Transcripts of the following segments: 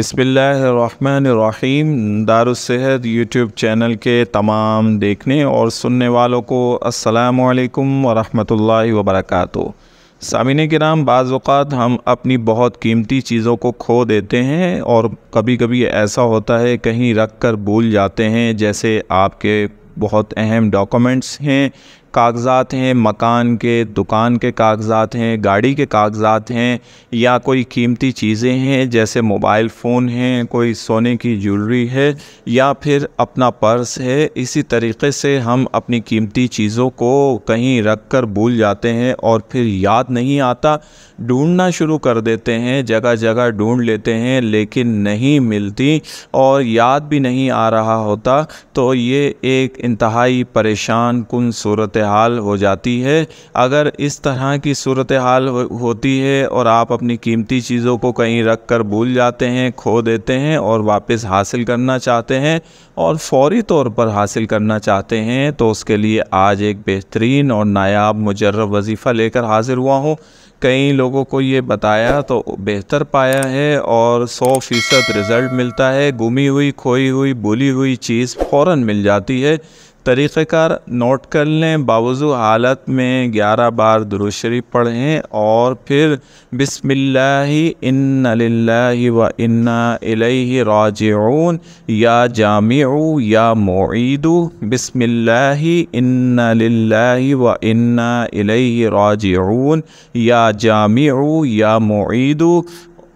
बसमीम दारहत YouTube channel के तमाम देखने और सुनने वालों को असलकम वरहि वर्क सामिन कराम बाज़ात हम अपनी बहुत कीमती चीज़ों को खो देते हैं और कभी कभी ऐसा होता है कहीं रख कर भूल जाते हैं जैसे आपके बहुत अहम डॉक्यूमेंट्स हैं कागज़ात हैं मकान के दुकान के कागज़ात हैं गाड़ी के कागज़ात हैं या कोई कीमती चीज़ें हैं जैसे मोबाइल फ़ोन हैं कोई सोने की ज्वेलरी है या फिर अपना पर्स है इसी तरीके से हम अपनी कीमती चीज़ों को कहीं रख कर भूल जाते हैं और फिर याद नहीं आता ढूंढना शुरू कर देते हैं जगह जगह ढूंढ लेते हैं लेकिन नहीं मिलती और याद भी नहीं आ रहा होता तो ये एक इंतहाई परेशान कन सूरत हाल हो जाती है अगर इस तरह की सूरत हाल होती है और आप अपनी कीमती चीज़ों को कहीं रख कर भूल जाते हैं खो देते हैं और वापस हासिल करना चाहते हैं और फौरी तौर पर हासिल करना चाहते हैं तो उसके लिए आज एक बेहतरीन और नायाब मुजर्रब वजीफ़ा लेकर हाजिर हुआ हूँ कई लोगों को ये बताया तो बेहतर पाया है और 100 फ़ीसद रिज़ल्ट मिलता है गुमी हुई खोई हुई भूली हुई चीज़ फ़ौर मिल जाती है तरीक़ार नोट कर लें बावजू हालत में ग्यारह बार दुरुशरी पढ़ें और फिर बिसमिल्लि इन्ना व इन्ना या जामिउ या मोदो बिसमिल्लि इन्ना व इन्ना या जामिउ या मोदो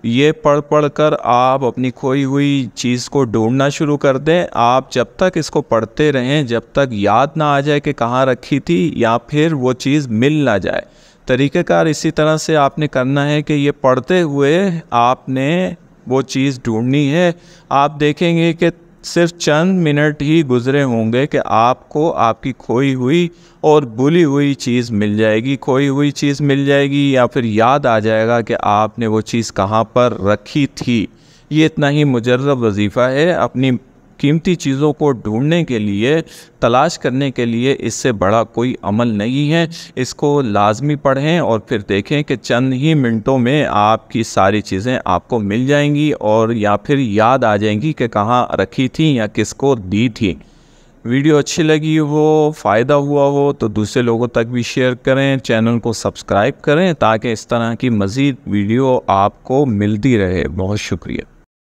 ये पढ़ पढ़ कर आप अपनी खोई हुई चीज़ को ढूंढना शुरू कर दें आप जब तक इसको पढ़ते रहें जब तक याद ना आ जाए कि कहाँ रखी थी या फिर वो चीज़ मिल ना जाए तरीक़ेकार इसी तरह से आपने करना है कि ये पढ़ते हुए आपने वो चीज़ ढूंढनी है आप देखेंगे कि सिर्फ चंद मिनट ही गुजरे होंगे कि आपको आपकी खोई हुई और भुली हुई चीज़ मिल जाएगी खोई हुई चीज़ मिल जाएगी या फिर याद आ जाएगा कि आपने वो चीज़ कहाँ पर रखी थी ये इतना ही मुजरब वजीफ़ा है अपनी कीमती चीज़ों को ढूंढने के लिए तलाश करने के लिए इससे बड़ा कोई अमल नहीं है इसको लाजमी पढ़ें और फिर देखें कि चंद ही मिनटों में आपकी सारी चीज़ें आपको मिल जाएंगी और या फिर याद आ जाएंगी कि कहाँ रखी थी या किसको दी थी वीडियो अच्छी लगी हो फ़ायदा हुआ हो तो दूसरे लोगों तक भी शेयर करें चैनल को सब्सक्राइब करें ताकि इस तरह की मज़ीद वीडियो आपको मिलती रहे बहुत शुक्रिया